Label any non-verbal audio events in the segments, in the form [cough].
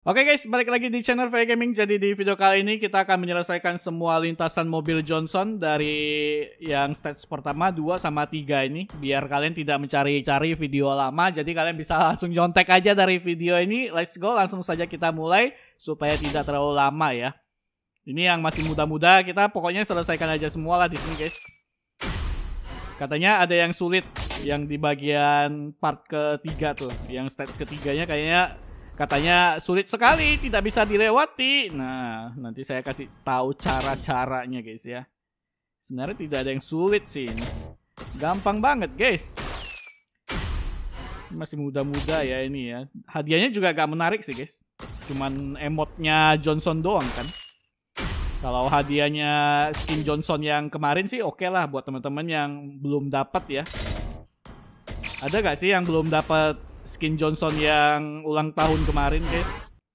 Oke guys, balik lagi di channel VE Gaming. Jadi di video kali ini kita akan menyelesaikan semua lintasan mobil Johnson dari yang stage pertama 2 sama 3 ini. Biar kalian tidak mencari-cari video lama, jadi kalian bisa langsung nyontek aja dari video ini. Let's go, langsung saja kita mulai supaya tidak terlalu lama ya. Ini yang masih muda-muda, kita pokoknya selesaikan aja semua lah di sini guys. Katanya ada yang sulit, yang di bagian part ketiga tuh. Yang stage ketiganya kayaknya Katanya sulit sekali, tidak bisa dilewati. Nah, nanti saya kasih tahu cara-caranya guys ya. Sebenarnya tidak ada yang sulit sih ini. Gampang banget guys. Masih muda-muda ya ini ya. Hadiahnya juga gak menarik sih guys. Cuman emotnya Johnson doang kan. Kalau hadiahnya skin Johnson yang kemarin sih oke okay lah buat teman-teman yang belum dapat ya. Ada gak sih yang belum dapat skin Johnson yang ulang tahun kemarin, guys.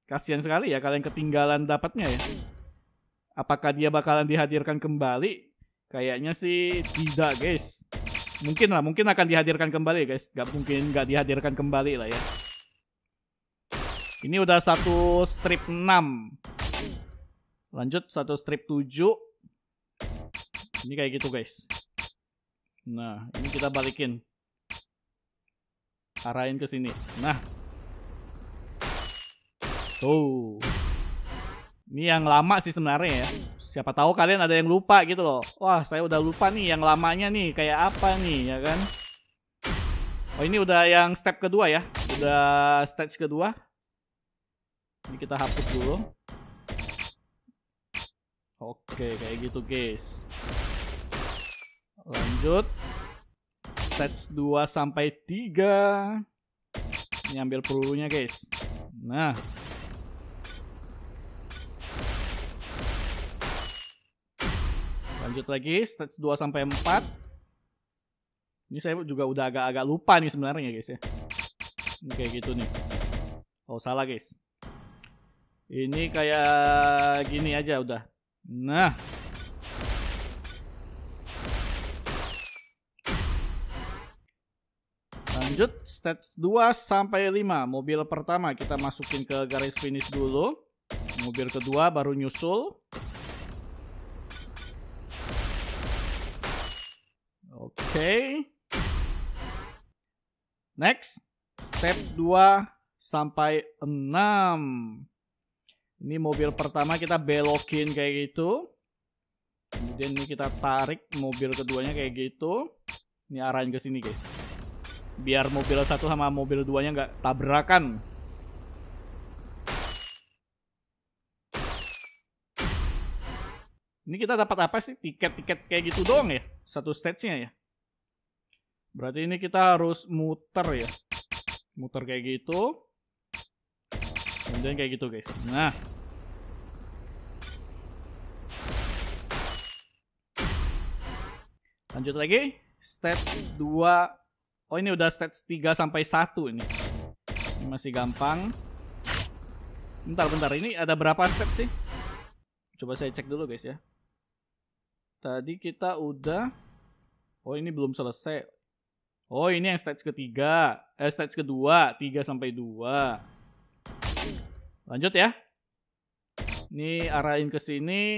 Kasihan sekali ya kalian ketinggalan dapatnya ya. Apakah dia bakalan dihadirkan kembali? Kayaknya sih tidak, guys. Mungkin lah, mungkin akan dihadirkan kembali, guys. Gak mungkin gak dihadirkan kembali lah ya. Ini udah satu strip 6. Lanjut satu strip 7. Ini kayak gitu, guys. Nah, ini kita balikin arahin ke sini nah tuh ini yang lama sih sebenarnya ya siapa tahu kalian ada yang lupa gitu loh wah saya udah lupa nih yang lamanya nih kayak apa nih ya kan oh ini udah yang step kedua ya udah stage kedua ini kita hapus dulu oke kayak gitu guys lanjut stage 2 sampai 3. Ini ambil pelurunya, guys. Nah. Lanjut lagi, stage 2 sampai 4. Ini saya juga udah agak-agak lupa nih sebenarnya, guys ya. Ini kayak gitu nih. Oh, salah, guys. Ini kayak gini aja udah. Nah. lanjut stage 2 sampai 5 mobil pertama kita masukin ke garis finish dulu mobil kedua baru nyusul oke okay. next step 2 sampai 6 ini mobil pertama kita belokin kayak gitu kemudian ini kita tarik mobil keduanya kayak gitu ini arahin ke sini guys biar mobil satu sama mobil duanya nggak tabrakan ini kita dapat apa sih tiket-tiket kayak gitu doang ya satu stage-nya ya berarti ini kita harus muter ya muter kayak gitu kemudian kayak gitu guys nah lanjut lagi step 2 Oh ini udah stats 3 sampai 1 ini. Ini masih gampang. Bentar bentar ini ada berapa stats sih? Coba saya cek dulu guys ya. Tadi kita udah Oh ini belum selesai. Oh ini yang stage ketiga. Eh stage kedua. 3 sampai 2. Lanjut ya. Ini arahin ke sini.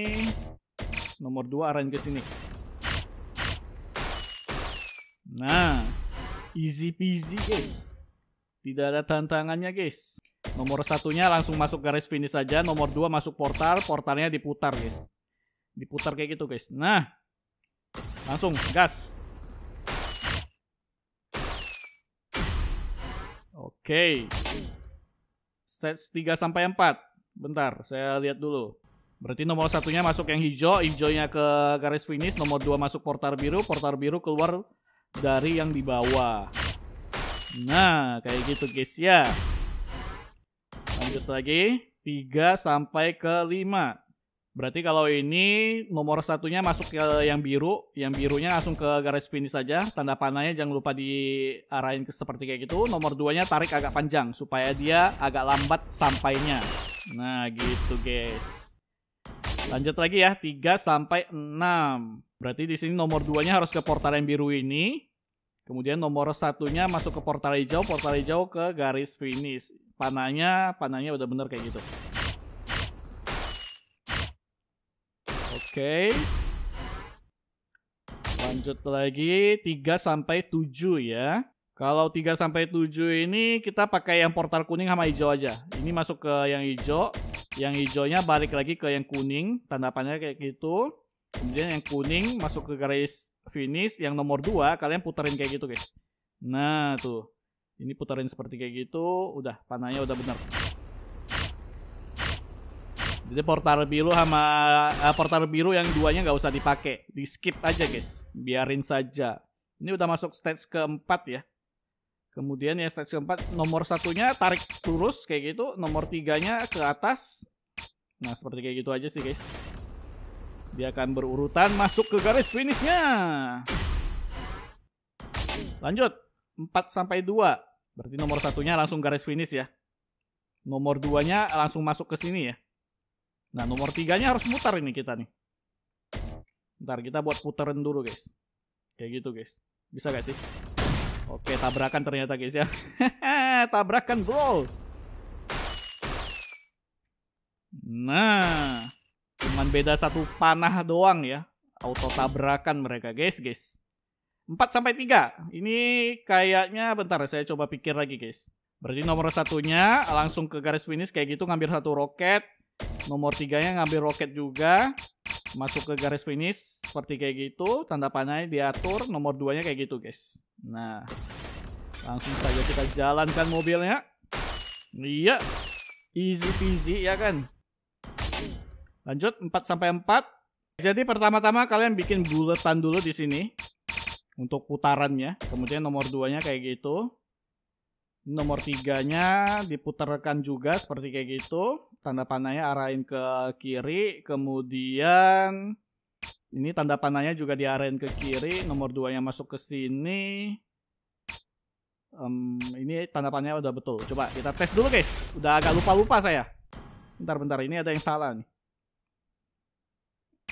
Nomor 2 arahin ke sini. Nah. Easy peasy guys. Tidak ada tantangannya guys. Nomor satunya langsung masuk garis finish saja. Nomor dua masuk portal. Portalnya diputar guys. Diputar kayak gitu guys. Nah. Langsung gas. Oke. Okay. Stage 3 sampai 4. Bentar, saya lihat dulu. Berarti nomor satunya masuk yang hijau, hijaunya ke garis finish, nomor dua masuk portal biru, portal biru keluar dari yang di bawah. Nah, kayak gitu guys ya. Lanjut lagi, 3 sampai ke 5. Berarti kalau ini nomor satunya masuk ke yang biru, yang birunya langsung ke garis finish saja. Tanda panahnya jangan lupa diarahin ke seperti kayak gitu. Nomor 2 nya tarik agak panjang supaya dia agak lambat sampainya. Nah gitu guys. Lanjut lagi ya, 3 sampai 6. Berarti di sini nomor 2-nya harus ke portal yang biru ini. Kemudian nomor satunya masuk ke portal hijau, portal hijau ke garis finish. Panahnya, panahnya udah bener kayak gitu. Oke. Okay. Lanjut lagi 3 sampai 7 ya. Kalau 3 sampai 7 ini kita pakai yang portal kuning sama hijau aja. Ini masuk ke yang hijau, yang hijaunya balik lagi ke yang kuning tanda tanggapannya kayak gitu kemudian yang kuning masuk ke garis finish yang nomor 2 kalian puterin kayak gitu guys nah tuh ini puterin seperti kayak gitu udah panahnya udah bener jadi portal biru sama uh, portal biru yang duanya nggak usah dipakai, di skip aja guys, biarin saja. Ini udah masuk stage keempat ya. Kemudian yang stage keempat, nomor satunya tarik lurus kayak gitu, nomor tiganya ke atas. Nah seperti kayak gitu aja sih guys. Dia akan berurutan masuk ke garis finishnya. Lanjut, 4 sampai dua, Berarti nomor satunya langsung garis finish ya. Nomor duanya langsung masuk ke sini ya. Nah nomor tiganya harus mutar ini kita nih. Ntar kita buat puterin dulu guys. Kayak gitu guys. Bisa gak sih? Oke, tabrakan ternyata guys ya. [laughs] tabrakan bro. Nah, cuman beda satu panah doang ya. Auto tabrakan mereka guys, guys. 4 sampai 3. Ini kayaknya bentar saya coba pikir lagi guys. Berarti nomor satunya langsung ke garis finish kayak gitu ngambil satu roket. Nomor tiganya ngambil roket juga masuk ke garis finish seperti kayak gitu tanda panahnya diatur nomor duanya kayak gitu guys nah langsung saja kita jalankan mobilnya iya easy peasy ya kan lanjut 4 sampai 4 jadi pertama-tama kalian bikin buletan dulu di sini untuk putarannya kemudian nomor duanya kayak gitu nomor tiganya diputarkan juga seperti kayak gitu tanda panahnya arahin ke kiri kemudian ini tanda panahnya juga diarahin ke kiri nomor 2 yang masuk ke sini um, ini tanda panahnya udah betul coba kita tes dulu guys udah agak lupa-lupa saya bentar-bentar ini ada yang salah nih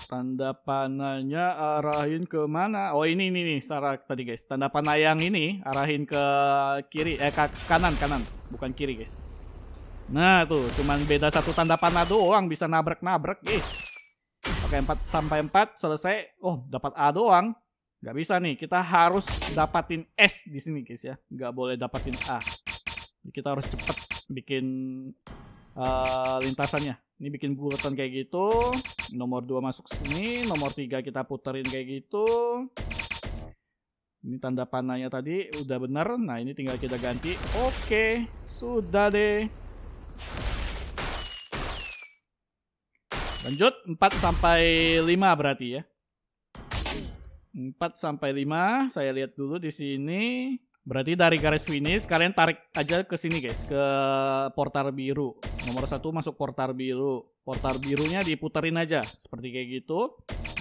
tanda panahnya arahin ke mana oh ini ini nih Sarah tadi guys tanda panah yang ini arahin ke kiri eh ke kanan kanan bukan kiri guys Nah tuh, cuman beda satu tanda panah doang bisa nabrak-nabrak, guys. Oke, 4 sampai 4 selesai. Oh, dapat A doang. Gak bisa nih, kita harus dapatin S di sini, guys ya. Gak boleh dapatin A. Kita harus cepet bikin uh, lintasannya. Ini bikin bulatan kayak gitu. Nomor 2 masuk sini, nomor 3 kita puterin kayak gitu. Ini tanda panahnya tadi udah bener. Nah, ini tinggal kita ganti. Oke, sudah deh. Lanjut 4 sampai 5 berarti ya. 4 sampai 5 saya lihat dulu di sini. Berarti dari garis finish kalian tarik aja ke sini guys, ke portal biru. Nomor satu masuk portal biru. Portal birunya diputerin aja seperti kayak gitu.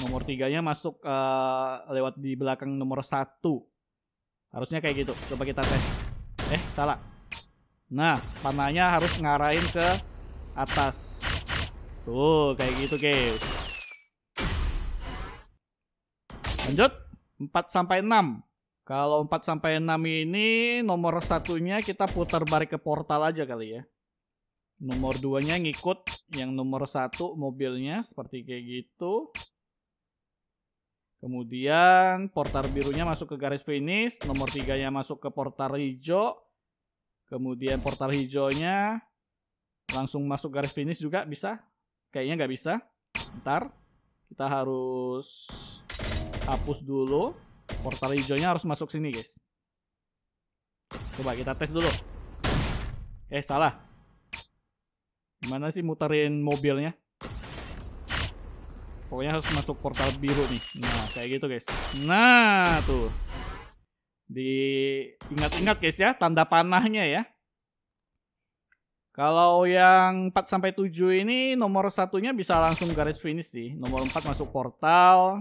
Nomor tiganya masuk uh, lewat di belakang nomor satu. Harusnya kayak gitu. Coba kita tes. Eh, salah. Nah, panahnya harus ngarahin ke atas. Tuh, kayak gitu, guys. Lanjut, 4 sampai 6. Kalau 4 sampai 6 ini nomor satunya kita putar balik ke portal aja kali ya. Nomor 2-nya ngikut yang nomor satu mobilnya seperti kayak gitu. Kemudian portal birunya masuk ke garis finish, nomor 3-nya masuk ke portal hijau, kemudian portal hijaunya langsung masuk garis finish juga bisa kayaknya nggak bisa ntar kita harus hapus dulu portal hijaunya harus masuk sini guys coba kita tes dulu eh salah gimana sih muterin mobilnya pokoknya harus masuk portal biru nih nah kayak gitu guys nah tuh diingat-ingat guys ya tanda panahnya ya. Kalau yang 4 sampai 7 ini nomor satunya bisa langsung garis finish sih. Nomor 4 masuk portal.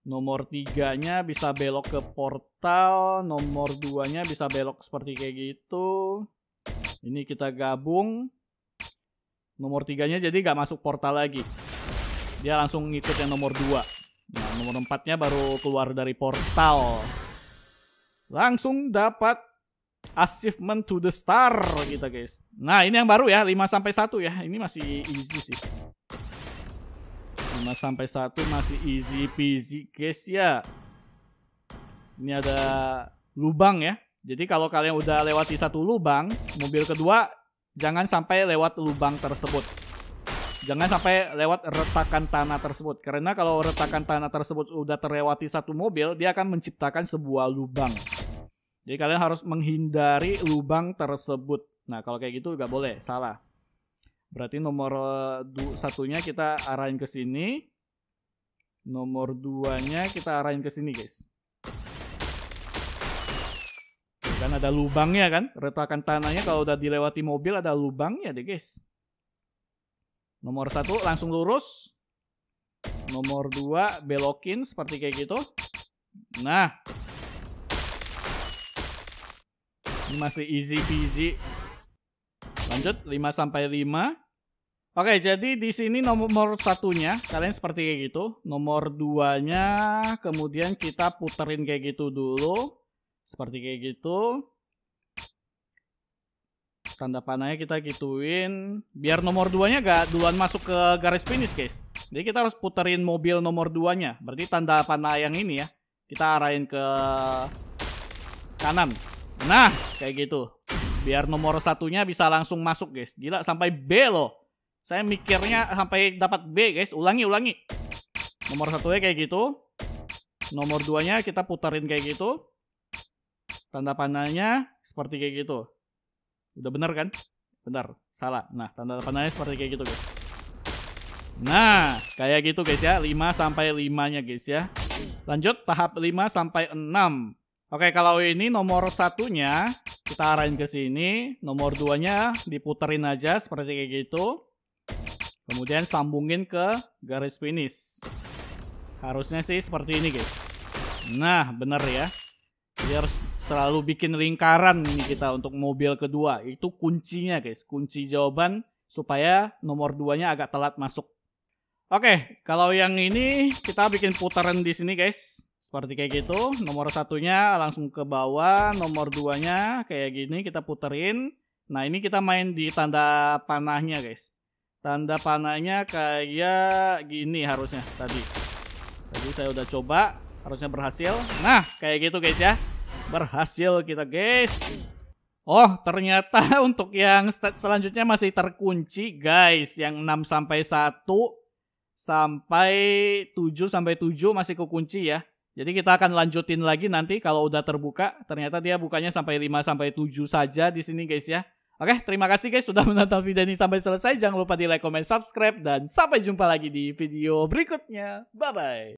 Nomor 3-nya bisa belok ke portal, nomor 2-nya bisa belok seperti kayak gitu. Ini kita gabung. Nomor 3-nya jadi gak masuk portal lagi. Dia langsung ngikut yang nomor 2. Nah, nomor 4-nya baru keluar dari portal langsung dapat achievement to the star kita gitu, guys. Nah, ini yang baru ya, 5 sampai 1 ya. Ini masih easy sih. 5 sampai 1 masih easy peasy guys ya. Ini ada lubang ya. Jadi kalau kalian udah lewati satu lubang, mobil kedua jangan sampai lewat lubang tersebut. Jangan sampai lewat retakan tanah tersebut. Karena kalau retakan tanah tersebut udah terlewati satu mobil, dia akan menciptakan sebuah lubang. Jadi kalian harus menghindari lubang tersebut. Nah, kalau kayak gitu nggak boleh, salah. Berarti nomor eh, satunya kita arahin ke sini. Nomor duanya kita arahin ke sini, guys. Dan ada lubangnya kan? Retakan tanahnya kalau udah dilewati mobil ada lubangnya deh, guys. Nomor satu langsung lurus. Nomor dua belokin seperti kayak gitu. Nah, Ini masih easy peasy. Lanjut 5 sampai 5. Oke, jadi di sini nomor satunya kalian seperti kayak gitu. Nomor duanya kemudian kita puterin kayak gitu dulu. Seperti kayak gitu. Tanda panahnya kita gituin. Biar nomor duanya gak duluan masuk ke garis finish, guys. Jadi kita harus puterin mobil nomor duanya. Berarti tanda panah yang ini ya. Kita arahin ke kanan. Nah, kayak gitu. Biar nomor satunya bisa langsung masuk, guys. Gila, sampai B loh. Saya mikirnya sampai dapat B, guys. Ulangi, ulangi. Nomor satunya kayak gitu. Nomor duanya kita putarin kayak gitu. Tanda panahnya seperti kayak gitu. Udah bener kan? Benar, salah. Nah, tanda panahnya seperti kayak gitu, guys. Nah, kayak gitu guys ya. 5 sampai 5-nya guys ya. Lanjut tahap 5 sampai 6. Oke, kalau ini nomor satunya kita arahin ke sini, nomor duanya diputerin aja seperti kayak gitu. Kemudian sambungin ke garis finish. Harusnya sih seperti ini, guys. Nah, bener ya. Dia harus selalu bikin lingkaran ini kita untuk mobil kedua. Itu kuncinya, guys. Kunci jawaban supaya nomor duanya agak telat masuk. Oke, kalau yang ini kita bikin putaran di sini, guys. Seperti kayak gitu, nomor satunya langsung ke bawah, nomor duanya kayak gini kita puterin. Nah ini kita main di tanda panahnya guys. Tanda panahnya kayak gini harusnya tadi. Tadi saya udah coba, harusnya berhasil. Nah kayak gitu guys ya, berhasil kita guys. Oh ternyata [laughs] untuk yang selanjutnya masih terkunci guys. Yang 6 sampai 1 sampai 7 sampai 7 masih kekunci ya. Jadi kita akan lanjutin lagi nanti kalau udah terbuka. Ternyata dia bukanya sampai 5 sampai 7 saja di sini guys ya. Oke, terima kasih guys sudah [laughs] menonton video ini sampai selesai. Jangan lupa di like, comment, subscribe dan sampai jumpa lagi di video berikutnya. Bye bye.